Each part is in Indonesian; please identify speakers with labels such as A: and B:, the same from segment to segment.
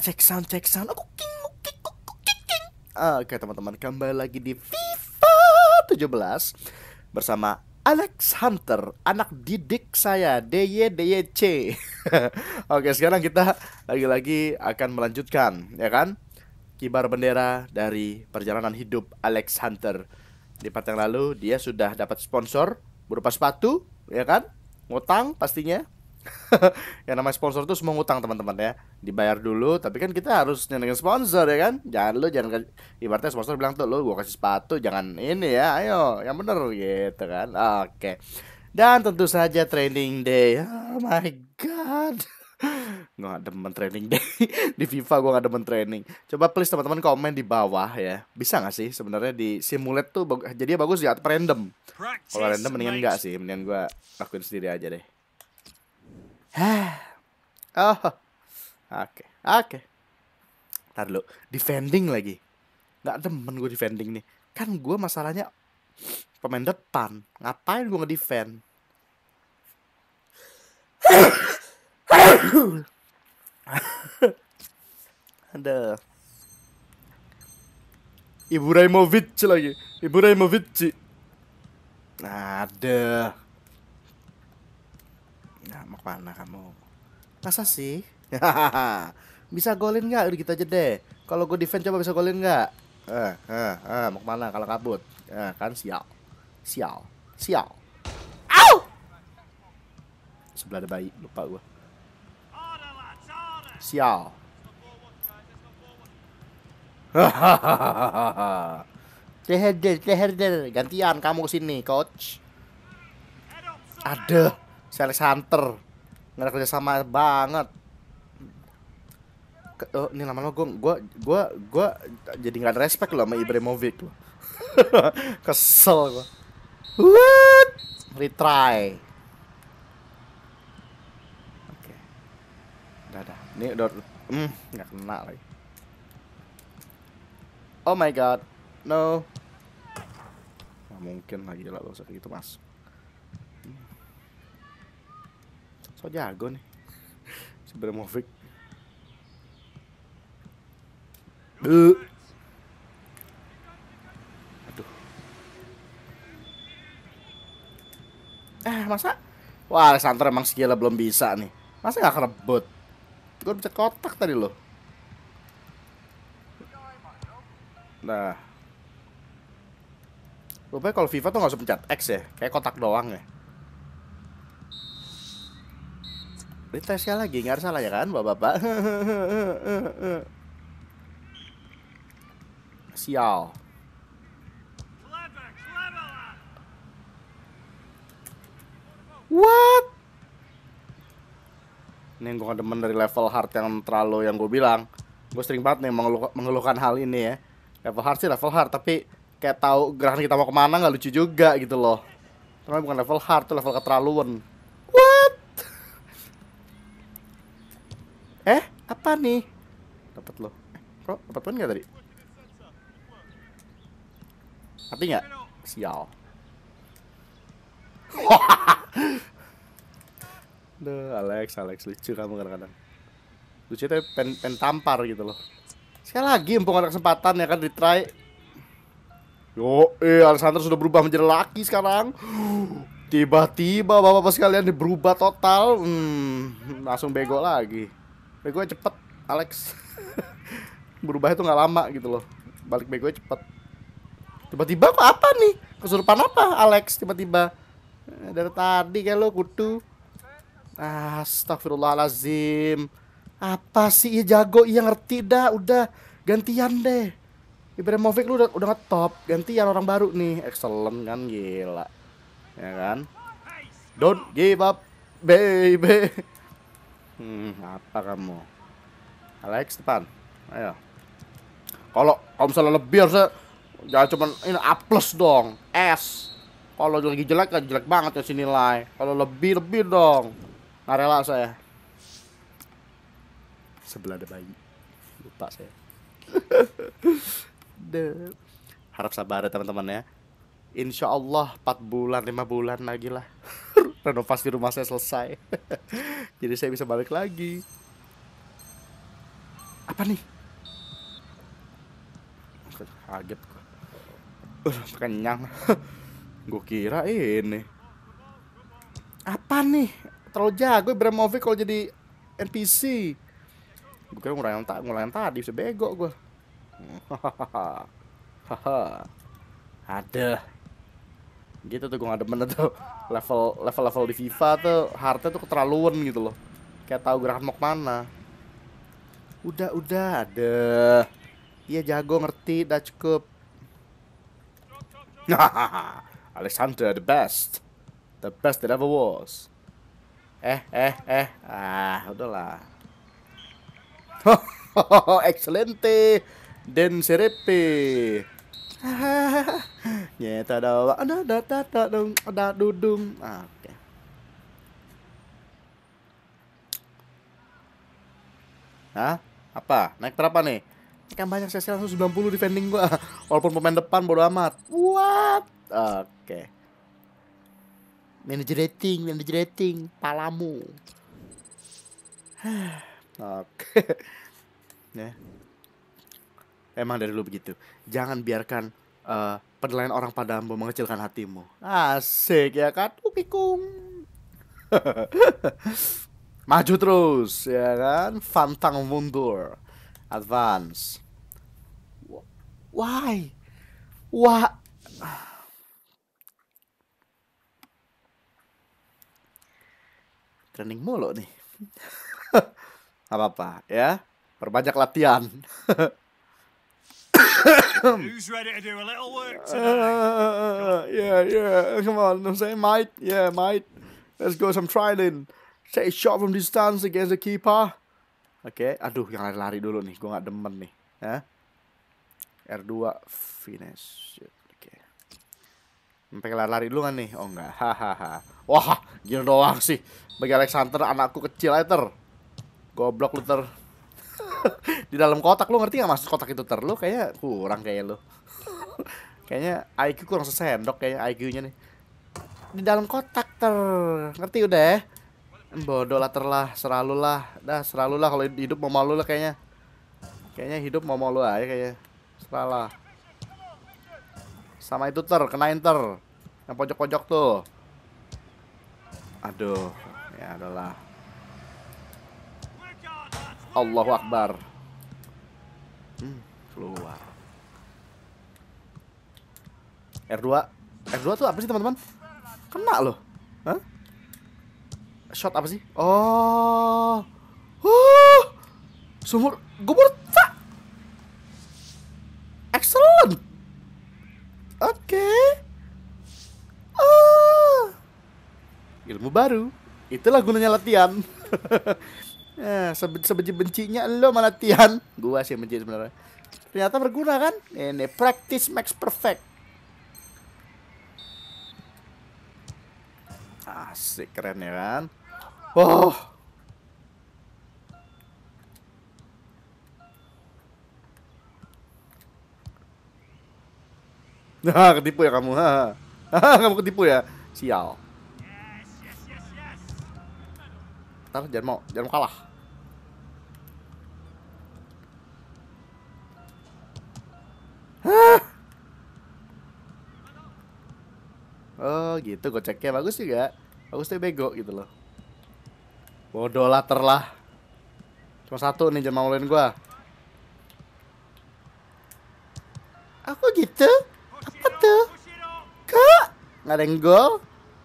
A: cek sound cek sound aku king king king king. oke teman-teman kembali lagi di FIFA 17 bersama Alex Hunter anak didik saya C. oke sekarang kita lagi-lagi akan melanjutkan ya kan kibar bendera dari perjalanan hidup Alex Hunter di part yang lalu dia sudah dapat sponsor berupa sepatu ya kan ngutang pastinya yang namanya sponsor tuh semua ngutang teman-teman ya dibayar dulu tapi kan kita harus nyenengin sponsor ya kan jangan lo jangan ibaratnya sponsor bilang tuh lo gua kasih sepatu jangan ini ya ayo yang bener gitu kan oke dan tentu saja training day oh my god gak demen training day di FIFA gue gak demen training coba please teman-teman komen di bawah ya bisa gak sih sebenarnya di simulate tuh jadi bagus ya random
B: kalau random mendingan gak
A: sih mendingan gue lakuin sendiri aja deh oh. Oke, oke. Okay. Ntar dulu, defending lagi. Gak temen gue defending nih. Kan gue masalahnya pemain depan. Ngapain gue ngedefend? Ada ibu Raimovic lagi. Ibu Ibrahimovic. Ada ya mau kemana kamu masa sih bisa golin nggak udah gitu aja deh kalau gue defense coba bisa golin nggak eh, eh, eh, mau kemana kalau kabut eh, kan sial sial sial au sebelah ada bayi lupa gue sial hahaha Teherder, teherder, gantian kamu sini, coach. Ada. Sales Hunter nggak ada kerjasama banget oh, ini lama-lama gue gue gue gue jadi nggak ada respect loh sama Ibrahimovic loh kesel gue what retry oke okay. dadah ini udah hmm nggak kena lagi oh my god no nggak mungkin lagi lah gak usah gitu mas So jago nih Si Bramovic
B: Duh. Eh. Aduh
A: Eh masa Wah Alexander emang segala belum bisa nih Masa gak kerebut Gue bisa kotak tadi loh Nah Rupanya kalau FIFA tuh gak usah pencet X ya Kayak kotak doang ya Ini ya lagi, nggak salah ya kan, bapak-bapak? Sial. What? Ini yang gue demen dari level hard yang terlalu yang gue bilang. Gue sering banget nih mengeluh mengeluhkan hal ini ya. Level hard sih level hard, tapi kayak tahu gerakan kita mau kemana nggak lucu juga gitu loh. Karena bukan level hard, tuh level keterlaluan. apa nih? Dapat loh. kok dapat pun enggak tadi? Tapi nggak? Sial. Duh, Alex, Alex lucu kamu kadang-kadang. Lucu tapi pen, pen tampar gitu loh. Sekali lagi empung ada kesempatan ya kan di try. Yo, eh Alexander sudah berubah menjadi laki sekarang. Tiba-tiba bapak-bapak sekalian berubah total. Hmm, langsung bego lagi. Bego cepet. Alex berubah itu nggak lama gitu loh balik bego cepet tiba-tiba kok apa nih kesurupan apa Alex tiba-tiba eh, dari tadi kayak lo kutu Astagfirullahalazim apa sih iya jago iya ngerti dah udah gantian deh Ibrahimovic lu udah, udah ngetop gantian orang baru nih excellent kan gila ya kan don't give up baby hmm apa kamu Alex depan. Ayo. Kalau kalau misalnya lebih harusnya jangan cuman ini A plus dong, S. Kalau lagi jelek kan jelek banget ya si nilai. Kalau lebih lebih dong. Nggak rela saya. Sebelah ada bayi. Lupa saya. Harap sabar ya teman-teman ya. Insya Allah 4 bulan 5 bulan lagi lah renovasi rumah saya selesai jadi saya bisa balik lagi apa nih kaget uh, kenyang gue kira ini apa nih terlalu jago Bramovic kalau jadi NPC gue kira ngulain tak ngulain tadi bisa bego gue hahaha ada gitu tuh gue gak demen tuh level level level di FIFA tuh harta tuh keterlaluan gitu loh kayak tahu gerakan mau kemana Udah, udah, ada. Iya jago ngerti, dah cukup. Alexander the best. The best that ever was. Eh, eh, eh. Ah, udahlah. hahaha Excelente. Den serepe. Nyeta dawa ada ada, dong ada dudung. Ah, oke. ah Hah? Apa? Naik berapa nih? kan banyak saya langsung 90 defending gua. Walaupun pemain depan bodo amat. What? Oke. Okay. Manager rating, manager rating, palamu. Oke. ya. Emang dari dulu begitu. Jangan biarkan uh, penilaian orang padamu mengecilkan hatimu. Asik ya kan? Upikung. maju terus ya kan Fantang mundur advance why wah training mulu nih apa apa ya perbanyak latihan
B: Who's ready to do a little work
A: Uh, yeah, yeah. Come on, I'm saying, might, Yeah, might. Let's go some trialing. Saya shot from distance against the keeper. Oke, okay. aduh yang lari-lari dulu nih, gue gak demen nih. Ya. R2 finish. Oke. Okay. Sampai lari-lari dulu kan nih? Oh enggak. Wah, gini doang sih. Bagi Alexander anakku kecil aja eh, ter. Goblok lu ter. Di dalam kotak lu ngerti gak masuk kotak itu ter? Lu kayaknya kurang kayak lu. kayaknya IQ kurang sesendok kayaknya IQ-nya nih. Di dalam kotak ter. Ngerti udah ya? bodoh lah terlah selalu lah dah selalu lah kalau hidup mau malu lah kayaknya kayaknya hidup mau malu aja kayaknya salah sama itu ter kena enter yang pojok-pojok tuh aduh ya adalah Allahu Akbar hmm, keluar R2 R2 tuh apa sih teman-teman kena loh Hah? shot apa sih? Oh. Huh. Sumur gue tak. Excellent. Oke. Okay. Ah. Ilmu baru. Itulah gunanya latihan. ya, eh, sebenci-bencinya lo malah latihan. Gua sih benci sebenarnya. Ternyata berguna kan? Ini practice makes perfect. Asik keren ya kan? Oh. Nah, ketipu ya kamu. kamu ketipu ya. Sial. Ntar jangan mau, jangan mau kalah. Hah. Oh gitu, goceknya bagus juga. Bagus tapi bego gitu loh. Bodoh lah terlah. Cuma satu nih jangan maulin gua. Aku gitu? Apa tuh? Kak? Nggak ada yang gol?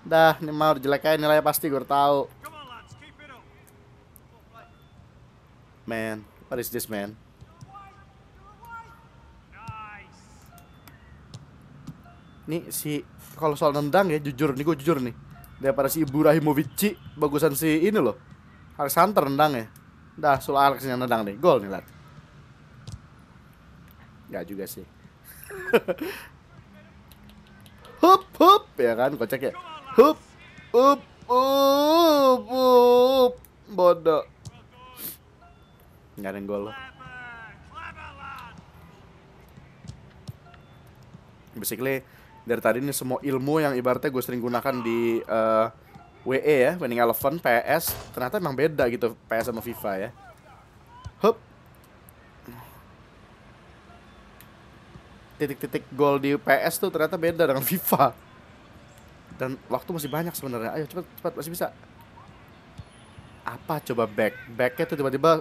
A: Dah, ini mau jeleknya nilai pasti gua tahu. Man, what is this man? Nih si kalau soal nendang ya jujur nih gue jujur nih daripada si Ibu bagusan si ini loh Alexander nendang ya dah Sul Alex yang nendang nih, gol nih lihat. nggak juga sih hup hup ya kan kocak ya hup hup hup hup bodoh nggak ada gol loh. basically dari tadi ini semua ilmu yang ibaratnya gue sering gunakan di uh, WE ya, Winning Eleven, PS. Ternyata emang beda gitu PS sama FIFA ya. Hup. Titik-titik gol di PS tuh ternyata beda dengan FIFA. Dan waktu masih banyak sebenarnya. Ayo cepat cepat masih bisa. Apa coba back? Backnya tuh tiba-tiba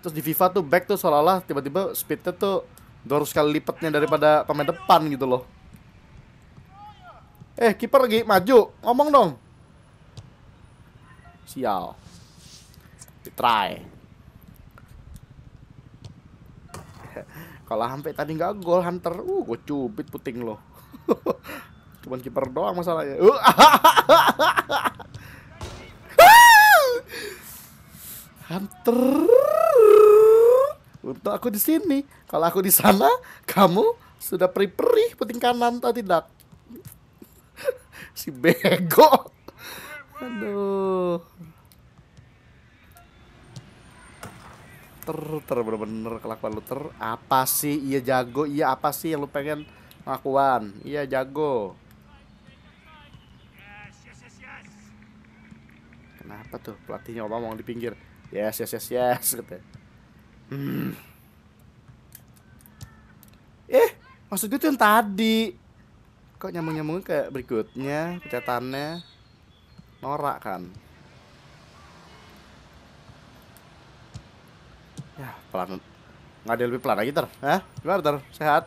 A: terus di FIFA tuh back tuh seolah-olah tiba-tiba speednya tuh 200 kali lipatnya daripada pemain depan gitu loh. Eh, kiper lagi maju. Ngomong dong. Sial. Try. Kalau sampai tadi nggak gol Hunter, uh gue cubit puting lo. Cuman kiper doang masalahnya. Uh, Hunter. Untuk aku di sini. Kalau aku di sana, kamu sudah perih-perih puting kanan atau tidak? si bego aduh ter ter bener-bener kelakuan lu ter apa sih iya jago iya apa sih yang lu pengen lakukan iya jago kenapa tuh pelatihnya ngomong di pinggir yes yes yes yes gitu hmm. eh maksud gue tuh yang tadi kok nyambung nyambung ke berikutnya kecatannya norak kan ya pelan nggak ada lebih pelan lagi ter Hah? gimana ter sehat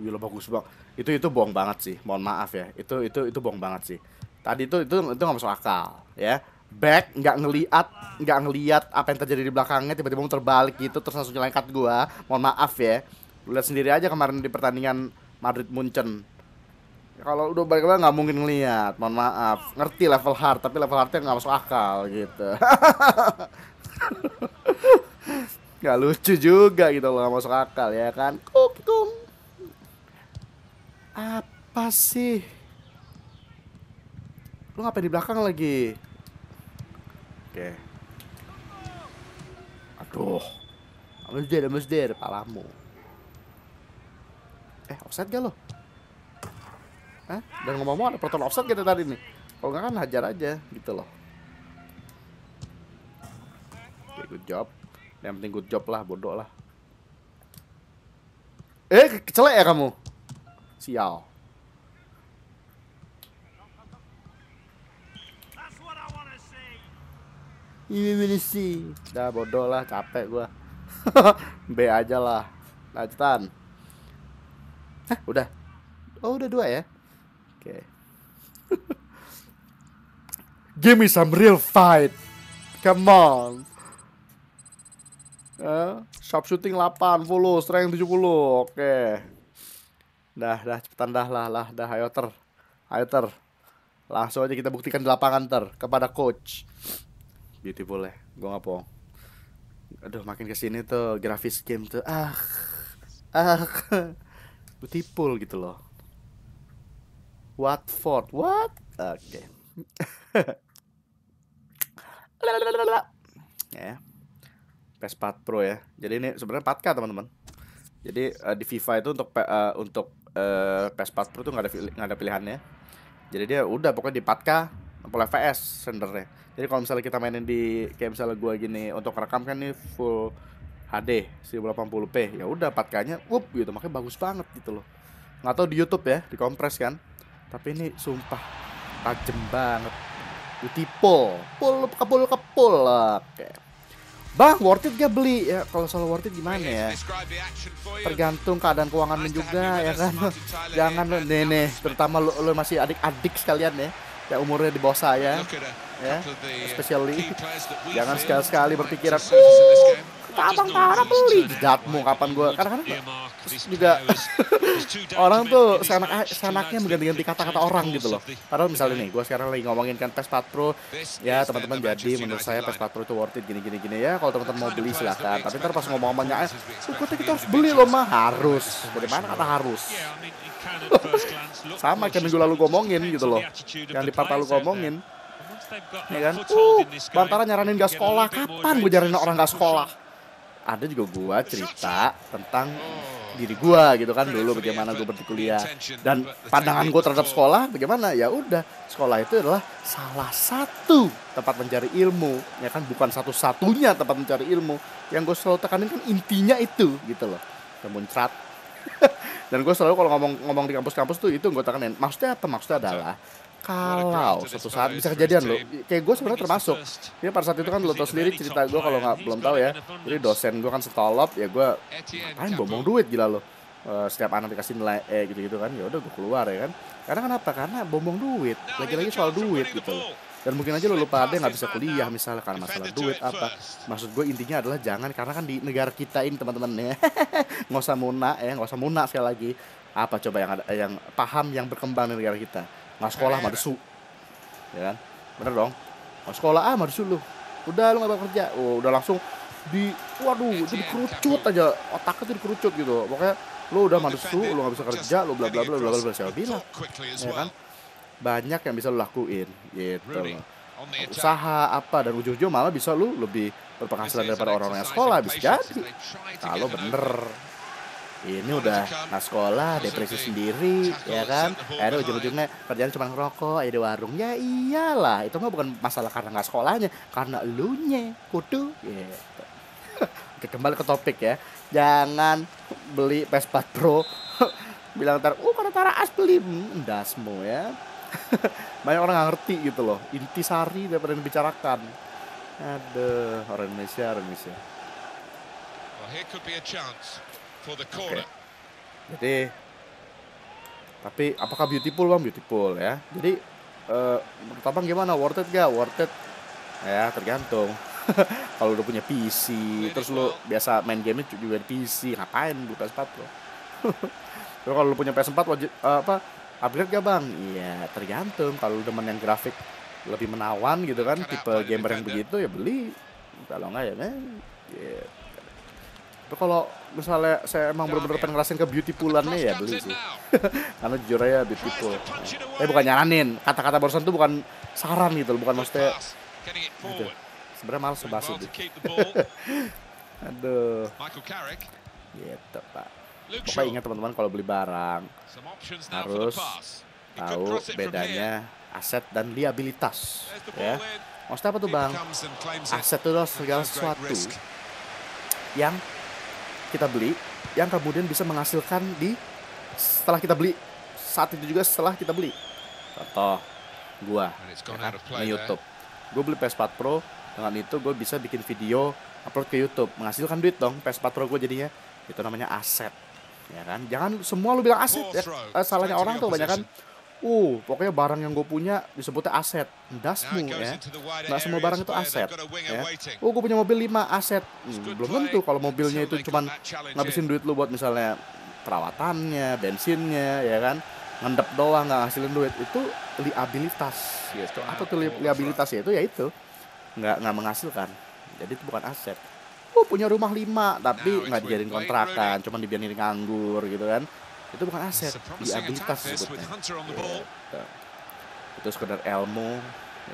A: gila bagus banget itu itu bohong banget sih mohon maaf ya itu itu itu bohong banget sih tadi itu itu itu nggak masuk akal ya back nggak ngeliat nggak ngeliat apa yang terjadi di belakangnya tiba-tiba mau terbalik gitu terus langsung nyelengkat gua mohon maaf ya lihat sendiri aja kemarin di pertandingan Madrid Munchen kalau udah balik lagi nggak mungkin ngeliat mohon maaf ngerti level hard tapi level hardnya nggak masuk akal gitu nggak lucu juga gitu loh nggak masuk akal ya kan Kukum. apa sih lu ngapain di belakang lagi oke aduh amus dir, palamu Eh, offset gak lo? Hah? Dan ngomong-ngomong ada protokol offset kita gitu tadi nih. Kalau nggak kan hajar aja gitu loh. Okay, ya, good job. Yang penting good job lah, bodoh lah. Eh, kecelek ya kamu? Sial. Ini milisi. Dah bodoh lah, capek gua. B aja lah. Lanjutan. Hah, udah. Oh, udah dua ya? Okay. Give me some real fight. Come on. Uh, eh, sharp shooting 80, strength 70. Oke. Okay. Dah, dah cepetan dah lah, lah, dah ayo ter. Ayo ter. Langsung aja kita buktikan di lapangan ter kepada coach. Beautiful ya, gua nggak bohong. Aduh, makin kesini tuh grafis game tuh ah ah beautiful gitu loh. Watford. What? Oke. Okay. ya. PS4 Pro ya. Jadi ini sebenarnya 4K, teman-teman. Jadi uh, di FIFA itu untuk uh, untuk uh, eh, PS4 Pro tuh nggak ada nggak ada pilihannya. Jadi dia udah pokoknya di 4K full fps sendernya. Jadi kalau misalnya kita mainin di kayak misalnya gua gini untuk rekam kan ini full HD 1080p ya udah 4K-nya up gitu makanya bagus banget gitu loh. Nggak tahu di YouTube ya, dikompres kan. Tapi ini sumpah tajam banget. Beautiful. Pul kepul kepul. Oke. Bang, worth it gak beli? Ya, kalau soal worth it gimana ya? Tergantung keadaan keuanganmu juga ya kan. Jangan lo nih, terutama lo, masih adik-adik sekalian ya ya umurnya di bawah saya ya uh, especially jangan sekali-sekali berpikiran uh, kapan Tara beli jidatmu kapan gue karena kan juga orang tuh senak senaknya mengganti-ganti kata-kata orang gitu loh padahal misalnya nih gue sekarang lagi ngomongin kan PS4 ya teman-teman jadi menurut saya PS4 itu worth it gini-gini gini ya kalau teman-teman mau beli silahkan tapi ntar pas ngomong banyak eh, ikutnya kita harus beli loh mah harus bagaimana kata harus sama kayak minggu lalu ngomongin gitu loh yang di part lalu ngomongin ya kan? Uh, Bantara nyaranin gak sekolah. Kapan gue nyaranin orang gak sekolah? ada juga gua cerita tentang diri gua gitu kan dulu bagaimana gua berkuliah dan pandangan gua terhadap sekolah bagaimana ya udah sekolah itu adalah salah satu tempat mencari ilmu ya kan bukan satu-satunya tempat mencari ilmu yang gua selalu tekanin kan intinya itu gitu loh kemuncrat dan gua selalu kalau ngomong ngomong di kampus-kampus tuh itu gua tekanin maksudnya apa maksudnya adalah kalau suatu saat bisa kejadian loh kayak gue sebenarnya termasuk ya pada saat itu kan lo tau sendiri cerita gue kalau nggak belum tahu ya jadi dosen gue kan setolop ya gue ngapain bohong duit gila lo eh, setiap anak dikasih nilai E gitu-gitu kan ya udah gue keluar ya kan karena kenapa karena bomong duit nah, lagi-lagi soal duit gitu loh dan mungkin aja lo lupa ada nggak bisa kuliah misalnya karena masalah duit apa maksud gue intinya adalah jangan karena kan di negara kita ini teman-teman ya nggak usah munak ya eh, nggak usah munak sekali lagi apa coba yang ada yang paham yang berkembang di negara kita nggak sekolah marsu ya kan bener dong nggak sekolah ah marsu lu udah lu nggak bakal kerja oh, udah langsung di waduh itu dikerucut aja otaknya tuh dikerucut gitu pokoknya lu udah marsu lu nggak bisa kerja lu bla bla bla bla bla bla siapa bilang ya kan banyak yang bisa lu lakuin gitu nah, usaha apa dan ujung-ujung malah bisa lu lebih berpenghasilan daripada orang-orang yang sekolah bisa jadi kalau bener ini udah nggak sekolah depresi sendiri ya kan akhirnya ujung-ujungnya kerjaan cuma ngerokok aja di warung ya iyalah itu mah bukan masalah karena nggak sekolahnya karena elunya kudu gitu. Oke, kembali ke topik ya jangan beli PS4 Pro bilang ntar oh uh, karena Tara As beli hmm, dasmu ya banyak orang gak ngerti gitu loh intisari daripada yang dibicarakan ada orang Indonesia orang Indonesia
B: well, here could be a chance Oke.
A: Jadi tapi apakah beautiful bang beautiful ya. Jadi uh, menurut gimana worth it gak worth it? Ya tergantung. Kalau udah punya PC, terus lo biasa main game juga di PC, ngapain bukan PS4 lo? Terus kalau lo punya PS4 wajib uh, apa upgrade gak bang? Iya tergantung. Kalau udah demen yang grafik lebih menawan gitu kan, tipe gamer yang begitu ya beli. Kalau nggak ya kan. Yeah. Tapi kalau misalnya saya emang bener-bener pengen ngerasain ke beauty beautifulannya ya beli sih karena jujur aja beautiful Eh bukan nyaranin kata-kata barusan itu bukan saran gitu loh bukan maksudnya gitu. sebenarnya malas bahas itu aduh gitu pak pokoknya ingat teman-teman kalau beli barang harus tahu bedanya aset dan liabilitas ya maksudnya apa tuh bang aset itu adalah segala sesuatu yang kita beli yang kemudian bisa menghasilkan di setelah kita beli saat itu juga setelah kita beli contoh gua nah, ya, di kan? YouTube gue beli PS4 Pro dengan itu gue bisa bikin video upload ke YouTube menghasilkan duit dong PS4 Pro gue jadinya itu namanya aset ya kan jangan semua lu bilang aset ya. Eh, salahnya orang tuh banyak kan Uh, pokoknya barang yang gue punya disebutnya aset. Dasmu ya. Nggak semua barang itu aset. Ya. Oh, gue punya mobil 5 aset. Hmm, belum tentu kalau mobilnya itu cuma ngabisin duit lu buat misalnya perawatannya, bensinnya, ya kan. Ngendep doang nggak hasilin duit itu liabilitas gitu. Atau ah, tuh li liabilitas ya itu ya itu nggak nggak menghasilkan. Jadi itu bukan aset. Oh punya rumah 5 tapi nggak dijadiin kontrakan, cuman dibiarin nganggur gitu kan itu bukan aset diabilitas sebetulnya. Iya, iya. itu sekedar ilmu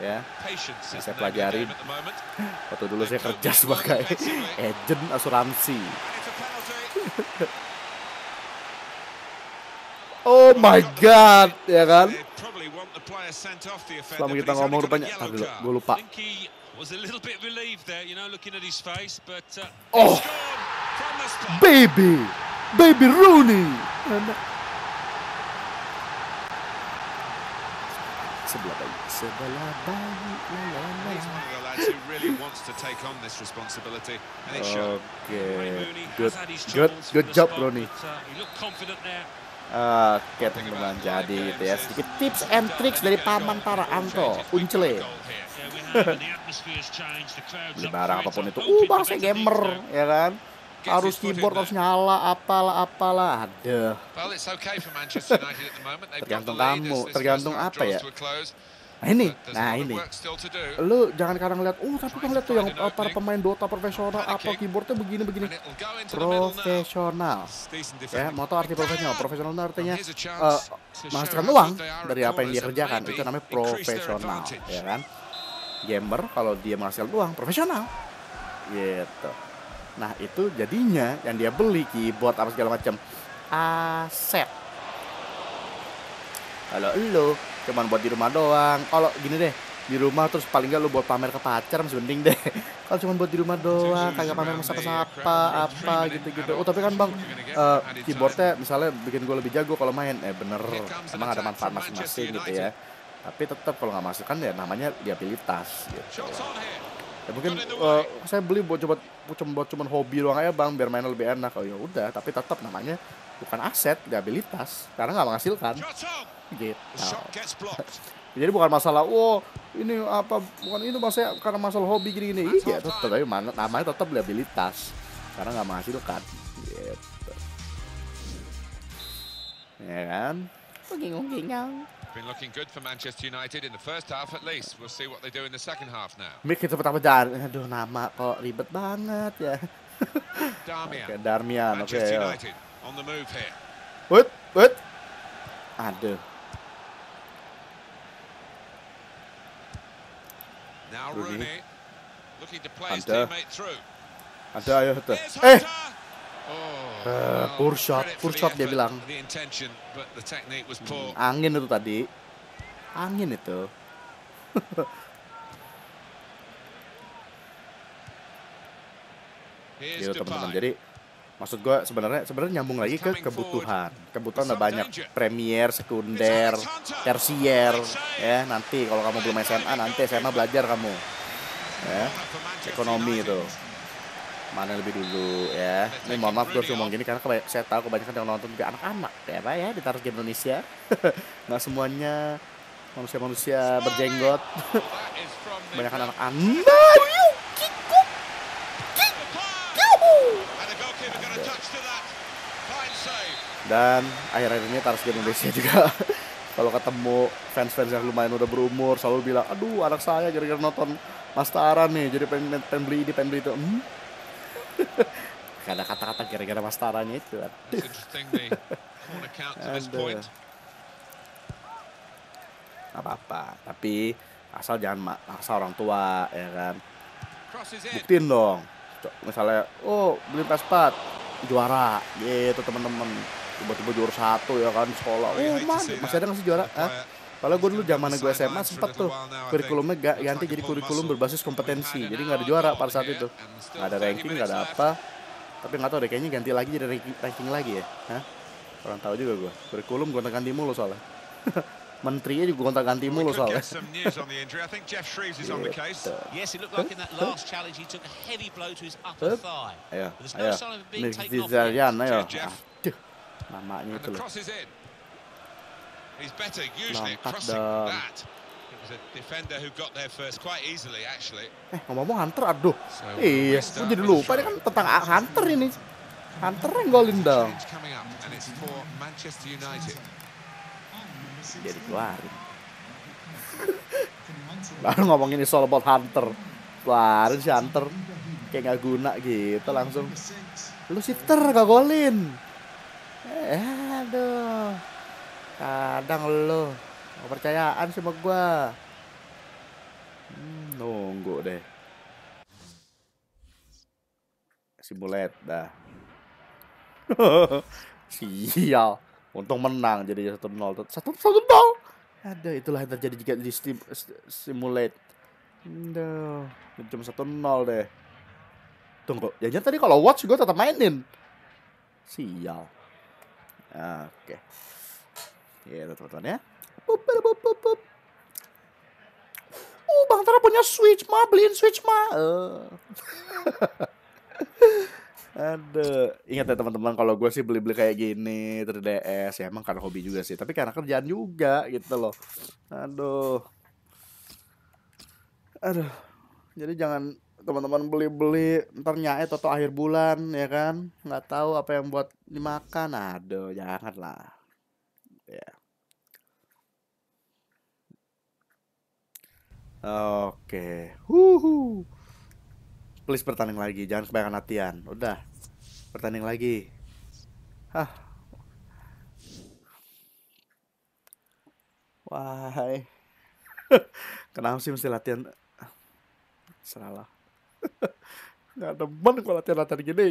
A: ya saya pelajari waktu dulu saya kerja sebagai agent asuransi Oh my god, ya kan? Selama kita ngomong rupanya, tapi lo gue lupa. Uh, oh, baby. Baby Rooney. Sebelah bayi, sebelah bayi, Oke, good, good, good job Rooney. Uh, Oke okay, teman-teman jadi gitu ya sedikit tips and tricks dari paman para Anto uncle barang apapun itu uh bang saya gamer ya kan harus keyboard harus nyala apalah apalah ada tergantung kamu tergantung apa ya Nah ini, nah ini. Lu jangan kadang lihat, oh tapi kan lihat tuh yang para pemain Dota profesional apa keyboardnya begini begini. Profesional. Ya, mau arti profesional? Profesional itu artinya uh, menghasilkan uang dari apa yang dia kerjakan. Itu namanya profesional, ya kan? Gamer kalau dia menghasilkan uang profesional. Gitu. Nah itu jadinya yang dia beli keyboard apa segala macam aset. Kalau lo cuman buat di rumah doang, kalau gini deh di rumah terus paling gak lo buat pamer ke pacar masih penting deh. Kalau cuma buat di rumah doang, kagak pamer sama siapa apa gitu-gitu. Oh tapi kan bang uh, keyboardnya misalnya bikin gue lebih jago kalau main, eh bener emang ada manfaat masing-masing gitu ya. Tapi tetap kalau nggak masuk kan ya namanya diabilitas gitu ya mungkin uh, saya beli buat coba cuma buat cuman hobi doang aja bang biar main lebih enak oh ya udah tapi tetap namanya bukan aset liabilitas karena nggak menghasilkan gitu jadi bukan masalah wow ini apa bukan itu maksudnya karena masalah hobi gini gini iya tetap tapi mana namanya tetap liabilitas karena nggak menghasilkan gitu ya kan
B: gingung gingung Been looking good for Manchester United in the first half at least. We'll see what they do in the second half now.
A: Mikir sempat apa dar? Aduh nama kok ribet banget ya.
B: Darmian. okay, Darmian. Manchester okay, United yeah. on the move here.
A: What? What? Aduh. Now Rooney looking to play his teammate through. Hunter, ayo Hunter. Eh! Uh, poor shot, poor shot dia bilang.
B: Hmm,
A: angin itu tadi. Angin itu. gitu teman-teman. Jadi maksud gue sebenarnya sebenarnya nyambung lagi ke kebutuhan. Kebutuhan udah banyak premier, sekunder, tersier ya nanti kalau kamu belum SMA nanti SMA belajar kamu. Ya, ekonomi itu mana lebih dulu ya. Ini mohon maaf gue ngomong gini karena saya tahu kebanyakan yang nonton juga anak-anak ya pak ya di di Indonesia. Nggak semuanya manusia-manusia berjenggot. Banyak anak-anak. Dan akhir-akhir ini taruh di Indonesia juga kalau ketemu fans-fans yang lumayan udah berumur selalu bilang aduh anak saya gara-gara nonton Mas Tara nih jadi pengen, pengen beli ini pengen beli itu hmm? Gak ada kata-kata gara-gara Mas Taranya itu. apa-apa, tapi asal jangan asal orang tua ya kan. Buktiin dong. Misalnya, oh beli PS4 juara gitu teman-teman. Tiba-tiba juara satu ya kan sekolah. Oh, oh man, masih ada nggak sih juara? Eh? Kalau gue dulu zaman gue SMA sempat tuh kurikulumnya gak ganti jadi kurikulum berbasis kompetensi. Jadi nggak ada juara pada saat itu. Nggak ada ranking, nggak ada apa. Tapi nggak tahu deh kayaknya ganti lagi jadi ranking, lagi ya. Hah? Orang tahu juga gue. Kurikulum gonta ganti mulu soalnya. Menterinya juga gonta ganti mulu soalnya.
B: Ayo, ayo. Ayo. Ayo.
A: Namanya itu loh. He's better usually nah, at that. It was a defender who got there first quite easily actually. Eh, ngomong-ngomong Hunter aduh. iya, uh, gue jadi lupa ini kan tentang Hunter ini. Hunter yang golin dong. Jadi keluarin. Baru ngomongin soal about Hunter. Keluarin si Hunter. Kayak gak guna gitu langsung. Lu shifter gak golin. Eh, aduh kadang lo kepercayaan sama gua hmm, nunggu deh simulet dah sial untung menang jadi satu nol satu satu nol ada itulah yang terjadi jika di sim simulate no. cuma satu nol deh tunggu jangan ya tadi kalau watch gue tetap mainin sial oke okay. Gitu iya, teman-teman ya. Bup, bup, bup, bup. Uh, Bang Tara punya Switch, mah beliin Switch mah. Uh. Ada, ingat ya teman-teman kalau gue sih beli-beli kayak gini 3DS ya emang karena hobi juga sih, tapi karena kerjaan juga gitu loh. Aduh. Aduh. Jadi jangan teman-teman beli-beli ntar nyaet atau akhir bulan ya kan nggak tahu apa yang buat dimakan aduh janganlah ya. Oke. Huhu. Please bertanding lagi, jangan kebanyakan latihan. Udah. Bertanding lagi. Hah. Wahai. Kenapa sih mesti latihan? Salah. Gak demen kalau latihan-latihan gini.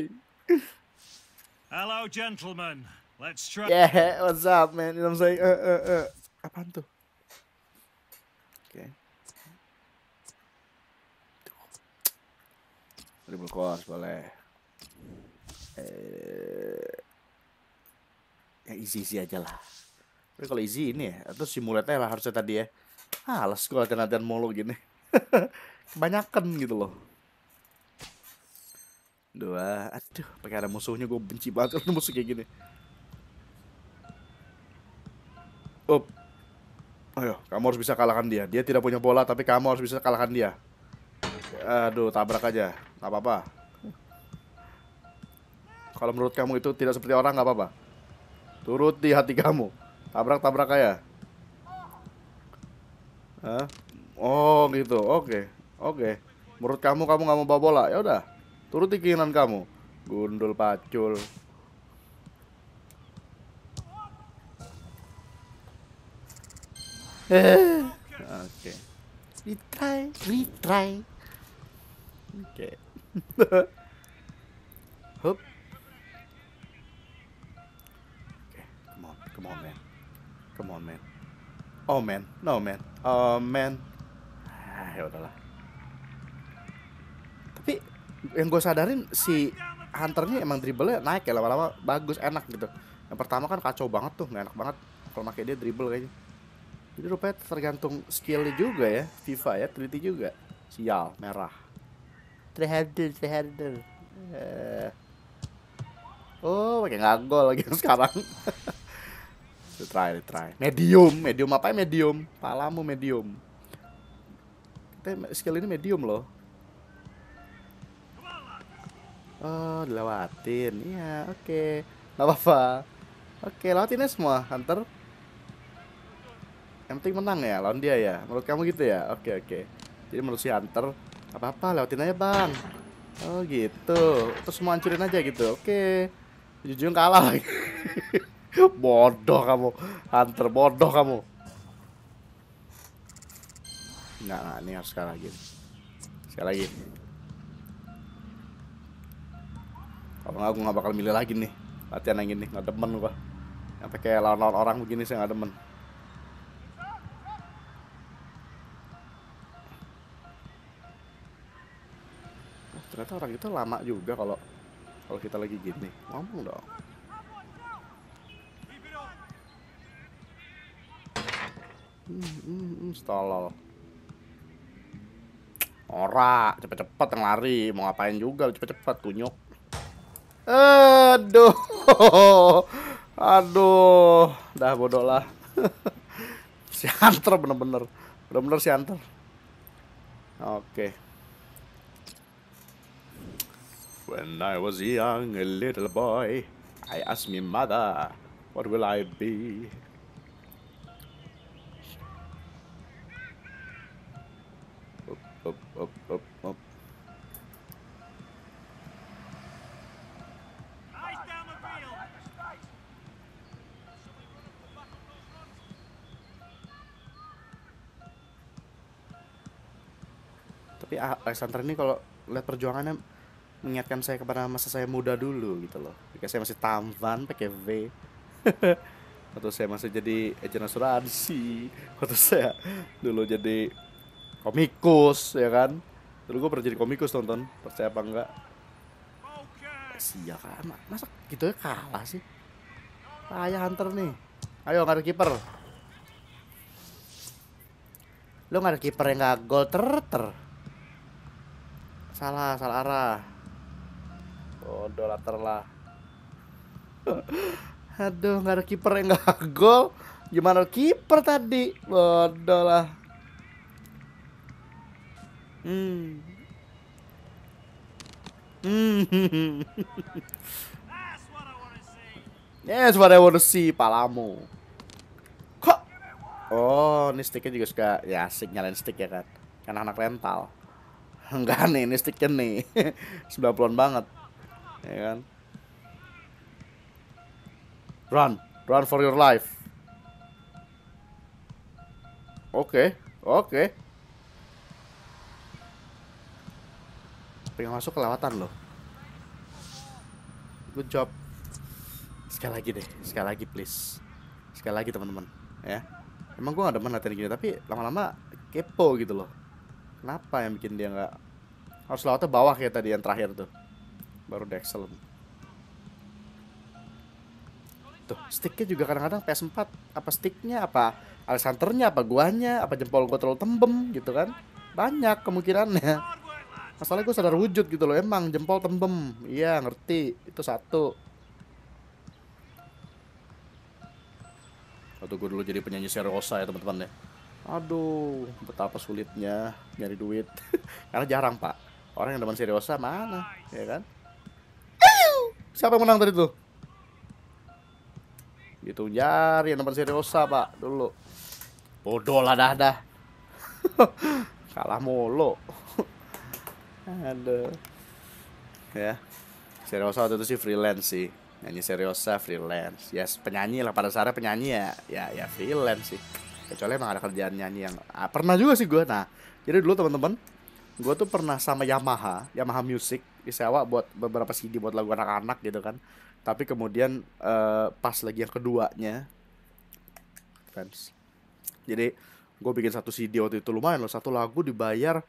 B: Hello, gentlemen. Let's try. Yeah,
A: what's up, man? You know what I'm saying? Uh, uh, uh. Apaan tuh?
B: Oke. Okay. Dribble
A: boleh. Eh, ya easy easy aja lah. Tapi kalau easy ini ya, atau simulatnya lah harusnya tadi ya. Ah, let's go latihan-latihan mulu gini. Kebanyakan gitu loh. Dua, aduh, pakai ada musuhnya gue benci banget kalau musuh kayak gini. up. Ayo, kamu harus bisa kalahkan dia. Dia tidak punya bola, tapi kamu harus bisa kalahkan dia. Aduh, tabrak aja. Gak apa-apa. Kalau menurut kamu itu tidak seperti orang, gak apa-apa. Turut di hati kamu. Tabrak-tabrak aja. Hah? Oh, gitu. Oke. Oke. Menurut kamu, kamu gak mau bawa bola. Ya udah. Turuti keinginan kamu. Gundul pacul. Oke. Retry, retry. Oke. Hup. Okay, come on, come on, man. Come on, man. Oh, man. No, man. Oh, man. Ah, ya udahlah. Tapi yang gue sadarin si hunternya emang dribblenya naik ya lama-lama bagus enak gitu. Yang pertama kan kacau banget tuh, nggak enak banget kalau pakai dia dribble kayaknya. Jadi rupanya tergantung skillnya juga ya, FIFA ya, teliti juga. Sial, merah. Terhandle, terhandle. Uh. Eh. Oh, pakai nganggol lagi sekarang. try, try. Medium, medium apa ya medium? Palamu medium. Kita skill ini medium loh. Oh, dilewatin. Iya, oke. Okay. Gak apa-apa. Oke, okay, lewatinnya semua, Hunter yang penting menang ya lawan dia ya menurut kamu gitu ya oke oke jadi menurut si hunter apa apa lewatin aja bang oh gitu terus semua hancurin aja gitu oke jujur kalah bodoh kamu hunter bodoh kamu nggak nah, ini harus sekali lagi sekali lagi kalau nggak aku nggak bakal milih lagi nih latihan yang ini nggak demen gua sampai kayak lawan-lawan orang begini saya nggak demen ternyata orang itu lama juga kalau kalau kita lagi gini ngomong dong hmm, hmm, hmm stolol ora cepet-cepet yang lari mau ngapain juga cepet-cepet kunyuk aduh aduh dah bodoh lah si hunter bener-bener bener-bener si hunter oke okay. When I was young, a little boy, I asked me mother, what will I be?
B: Up, up, up, up,
A: Tapi ah, Alexander ini kalau lihat perjuangannya mengingatkan saya kepada masa saya muda dulu gitu loh ketika saya masih tampan pakai V atau saya masih jadi agen asuransi atau saya dulu jadi komikus ya kan dulu gue pernah jadi komikus tonton percaya apa enggak sia kan masa gitu ya kalah sih ayah hunter nih ayo ngaruh kiper lo nggak ada kiper yang nggak gol ter ter salah salah arah idolater lah aduh nggak ada kiper yang nggak gol gimana kiper tadi bodoh lah hmm
B: hmm
A: yes what I want to see palamu kok oh ini sticknya juga suka ya asik nyalain stick ya kan kan anak rental enggak nih ini sticknya nih 90-an banget ya kan run run for your life oke okay. oke okay. pengen masuk kelewatan loh good job sekali lagi deh sekali lagi please sekali lagi teman-teman ya emang gue gak demen latihan gini tapi lama-lama kepo gitu loh kenapa yang bikin dia nggak harus lewatnya bawah kayak tadi yang terakhir tuh baru Dexel tuh sticknya juga kadang-kadang PS4 apa sticknya apa alisanternya apa guanya apa jempol gue terlalu tembem gitu kan banyak kemungkinannya masalahnya gue sadar wujud gitu loh emang jempol tembem iya ngerti itu satu waktu gue dulu jadi penyanyi serosa ya teman-teman ya aduh betapa sulitnya nyari duit karena jarang pak orang yang demen seriosa mana ya kan Siapa yang menang tadi tuh? Itu jari yang Seriosa, Pak, dulu. Bodoh lah dah dah. Kalah mulu. Aduh. Ya. Seriosa waktu itu sih freelance sih. Nyanyi Seriosa freelance. Ya yes, penyanyi lah pada dasarnya penyanyi ya. Ya ya freelance sih. Kecuali emang ada kerjaan nyanyi yang ah, pernah juga sih gue. Nah, jadi dulu teman-teman, gue tuh pernah sama Yamaha, Yamaha Music disewa buat beberapa CD buat lagu anak-anak gitu kan tapi kemudian uh, pas lagi yang keduanya fans jadi gue bikin satu CD waktu itu lumayan loh satu lagu dibayar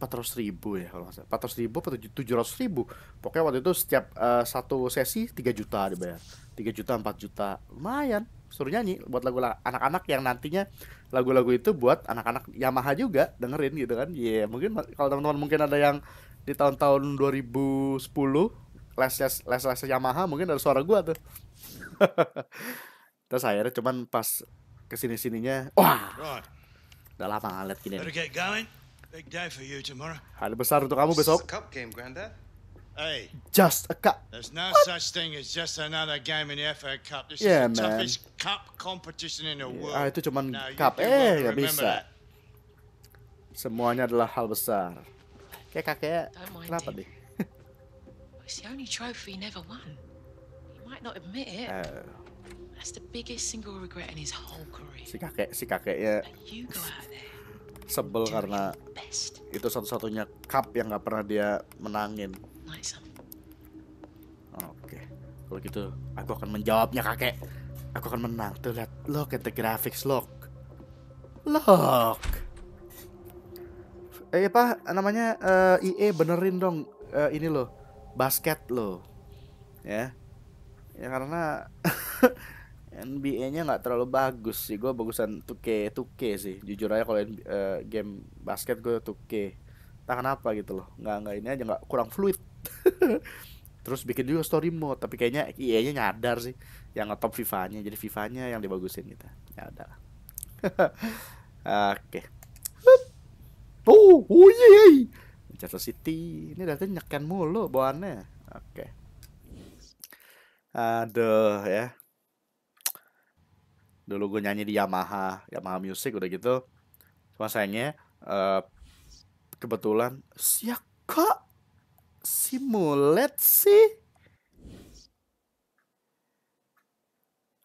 A: empat ratus ribu ya kalau nggak salah empat ratus ribu atau tujuh ratus ribu pokoknya waktu itu setiap uh, satu sesi tiga juta dibayar tiga juta empat juta lumayan suruh nyanyi buat lagu anak-anak yang nantinya lagu-lagu itu buat anak-anak Yamaha juga dengerin gitu kan. Iya, yeah, mungkin kalau teman-teman mungkin ada yang di tahun-tahun 2010 les les les les Yamaha mungkin ada suara gua tuh. Terus akhirnya cuman pas kesini sininya, wah, udah lama ngeliat gini. Hari besar untuk kamu besok. Hey, just a cup. There's no what? such thing as just another game in the FA Cup. This yeah, is the man. toughest cup competition in the yeah, world. Ah, itu cuma no, cup. Eh, nggak bisa. That. Semuanya adalah hal besar. Kayak kakek, kenapa deh?
B: It's the only trophy he never won. He might not admit it. Uh, That's the biggest single regret in his whole
A: career. Si kakek, si kakeknya. Sebel karena itu satu-satunya cup yang nggak pernah dia menangin. Maisam. Oke, kalau gitu aku akan menjawabnya kakek. Aku akan menang. Tuh lihat, look at the graphics, look, look. Eh apa namanya uh, eh, IE benerin dong uh, ini loh basket loh, ya, ya karena NBA-nya nggak terlalu bagus sih. Gue bagusan 2K, 2K sih. Jujur aja kalau uh, game basket gue 2K. Entah kenapa gitu loh. Nggak nggak ini aja nggak kurang fluid. terus bikin juga story mode tapi kayaknya IE nya nyadar sih yang ngetop vivanya jadi vivanya nya yang dibagusin gitu ya udah oke oh oh iya, iya. Manchester City ini datanya nyekan mulu bawaannya oke okay. aduh ya dulu gue nyanyi di Yamaha Yamaha Music udah gitu cuma sayangnya uh, kebetulan siak kak Simulate sih?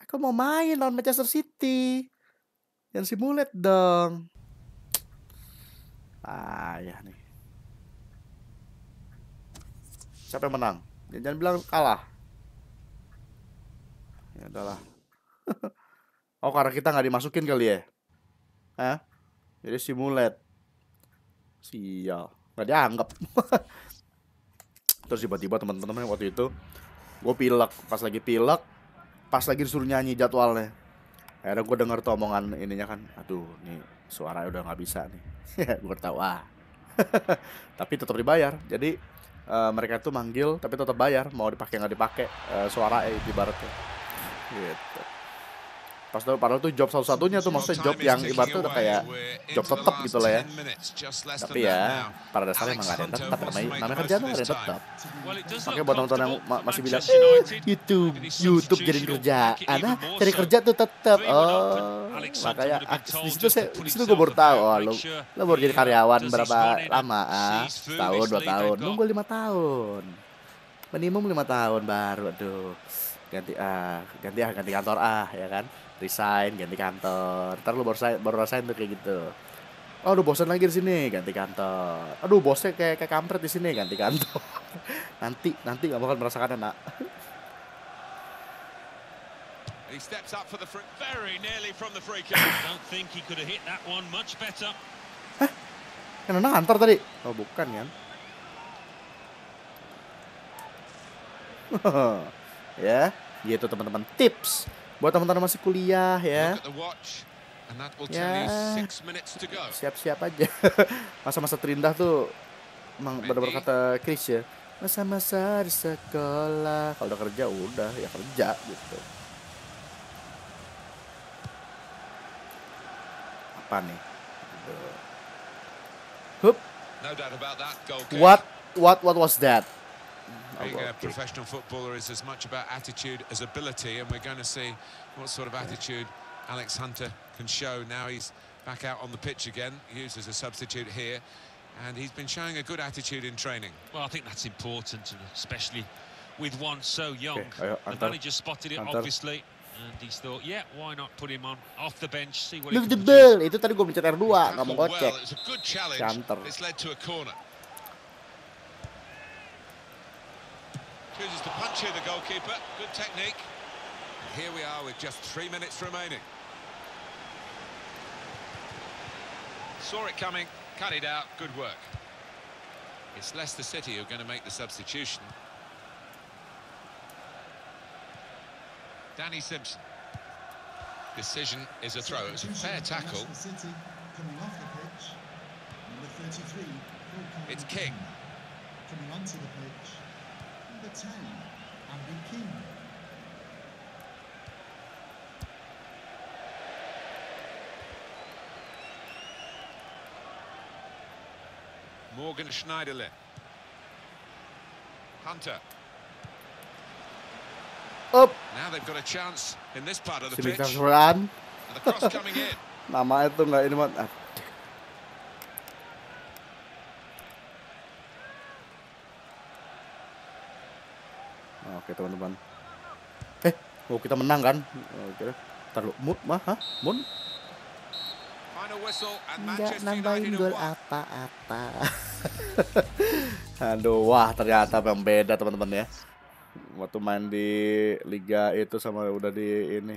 A: Aku mau main lawan Manchester City. Yang simulate dong. ya nih. Siapa yang menang? Jangan bilang kalah. Ya udahlah. oh karena kita nggak dimasukin kali ya? Hah? Jadi simulate. Sial. Nggak dianggap. terus tiba-tiba teman-teman waktu itu gue pilek pas lagi pilek pas lagi disuruh nyanyi jadwalnya akhirnya gue dengar tuh omongan ininya kan aduh nih suara udah nggak bisa nih gue tahu ah tapi tetap dibayar jadi uh, mereka tuh manggil tapi tetap bayar mau dipakai nggak dipakai uh, suara baratnya. gitu pas tuh padahal tuh job satu-satunya tuh maksudnya job yang ibaratnya udah kayak job tetap gitu lah ya
B: tapi ya pada dasarnya emang gak ada yang tetap namanya, kerjaan tuh gak ada yang tetap
A: makanya buat teman-teman yang masih bilang eh, YouTube YouTube jadi kerja. anak ah, cari kerja tuh tetap oh makanya ah, di situ saya di situ gue baru tahu oh lo lo baru jadi karyawan berapa lama ah tahun dua tahun nunggu lima tahun minimum lima tahun baru aduh ganti ah ganti ah ganti kantor ah ya kan resign ganti kantor ntar lu baru resign, baru resign tuh kayak gitu oh aduh bosan lagi di sini ganti kantor aduh bosnya kayak kayak kampret di sini ganti kantor nanti nanti nggak bakal merasakan enak
B: He steps up Hah?
A: Kan antar tadi. Oh, bukan kan. ya gitu teman-teman tips buat teman-teman masih kuliah ya ya siap-siap aja masa-masa terindah tuh emang benar-benar kata Chris ya masa-masa di sekolah kalau udah kerja udah ya kerja gitu apa nih gitu. hup what what what was that
B: Being a, professional footballer is as much about attitude as ability, and we're going to see what sort of attitude Alex Hunter can show. Now he's back out on the pitch again, used as a substitute here, and he's been showing a good attitude in training. Well, I think that's important, especially with one so young. Okay. The manager spotted it, Hunter. obviously. And he thought, yeah, why not put him
A: on off the bench, see what he the ball. Itu tadi gue mencet R2, mau Well, it's a
B: good challenge. It's led to a corner. manages to punch here, the goalkeeper. Good technique. And here we are with just three minutes remaining. Saw it coming, cut it out, good work. It's Leicester City who are going to make the substitution. Danny Simpson. Decision is a throw. It's a fair tackle. It's King. Coming onto the pitch number 10, Andy Morgan Schneiderle. Hunter. Up. Now they've got a chance in this part of the pitch.
A: And
B: the cross coming in.
A: Nama itu nggak ini Ya, teman-teman eh oh kita menang kan oke terlalu mood mah ha? Mood.
B: nggak
A: nambahin gol apa-apa aduh wah ternyata memang beda teman-teman ya waktu main di liga itu sama udah di ini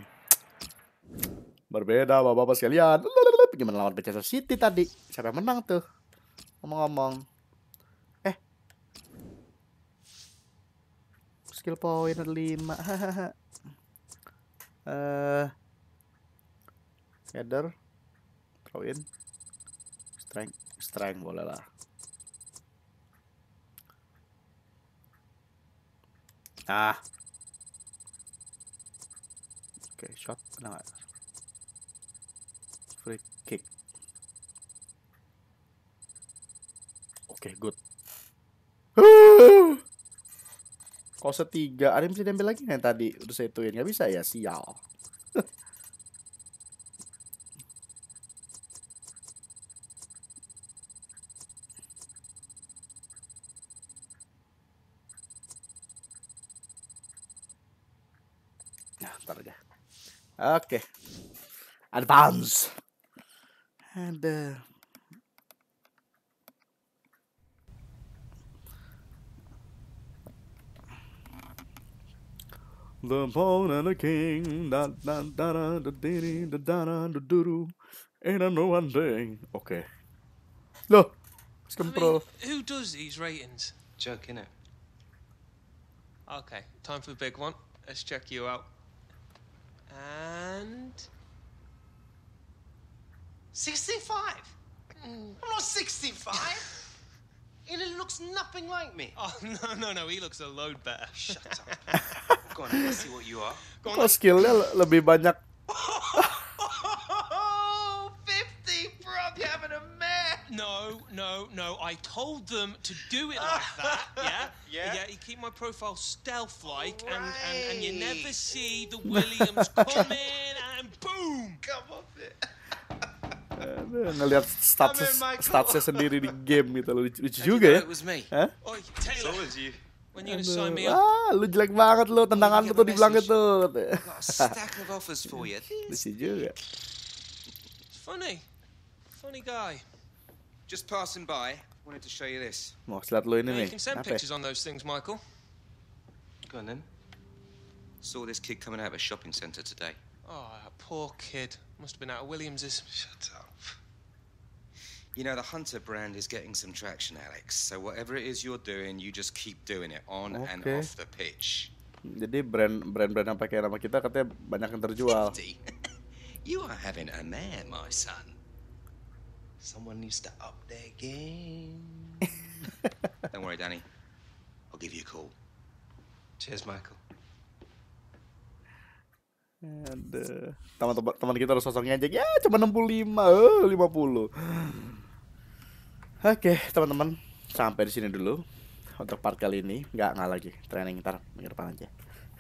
A: berbeda bapak-bapak sekalian gimana lawan Manchester City tadi siapa yang menang tuh ngomong-ngomong skill point 5 uh, eh, header throw in strength strength boleh lah ah oke okay, shot kena gak? free kick oke okay, good Kalau setiga, ada yang bisa diambil lagi nggak tadi udah saya ituin. Ya, Gak bisa ya, sial. nah, ntar aja. Oke. Advance. Ada. The pawn and the king. Da da da da da da da da da da da da da da I da one thing. Okay. Look. It's da I mean,
B: who does these ratings? Joke, innit? Okay, time for the big one. Let's check you out. And... 65! da mm, I'm not 65! and it looks nothing like me. Oh, no, no, no, he looks a load better. Shut up. Kok skillnya
A: lebih banyak.
B: No, no, no.
A: ngelihat status statusnya sendiri di game gitu loh lucu juga ya.
B: When you gonna eh, sign me up?
A: Ah, banget lo, tendangan lo tuh di belakang itu. stack of offers for you. Lucu juga.
B: Funny. Funny guy. Just passing by, wanted to show you this.
A: Mau selat lo ini nih. You can send pictures
B: on those things, Michael. Go on then. Saw this kid coming out of a shopping centre today. Oh, that poor kid. Must have been out of Williams's. Shut up. You know, the Hunter brand is getting some traction, Alex. So whatever it is you're doing, you just keep doing it on okay. and off the pitch.
A: Jadi brand brand brand yang pakai nama kita katanya banyak yang terjual.
B: you are having a man, my son. Someone needs to up their game. Don't worry, Danny. I'll give you a call. Cheers, Michael.
A: Aduh. Teman-teman kita harus sosoknya aja. Ya, cuma 65, 50. Oke, teman-teman, sampai di sini dulu untuk part kali ini. Nggak nggak lagi training ntar minggu depan aja.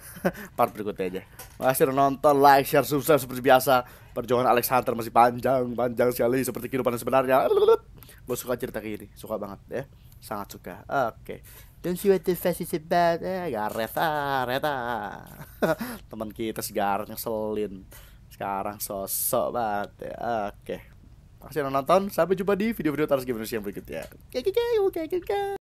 A: part berikutnya aja. Makasih nonton, like, share, subscribe seperti biasa. Perjuangan Alexander masih panjang, panjang sekali seperti kehidupan sebenarnya. Gue suka cerita kayak gini, suka banget ya. Sangat suka. Oke. Okay. Don't you the face is bad eh, gareta ah, Reta Teman kita sekarang ngeselin Sekarang sosok banget ya Oke okay. Makasih yang nonton. Sampai jumpa di video-video Taras Gamers yang berikutnya. Oke, oke, oke, oke.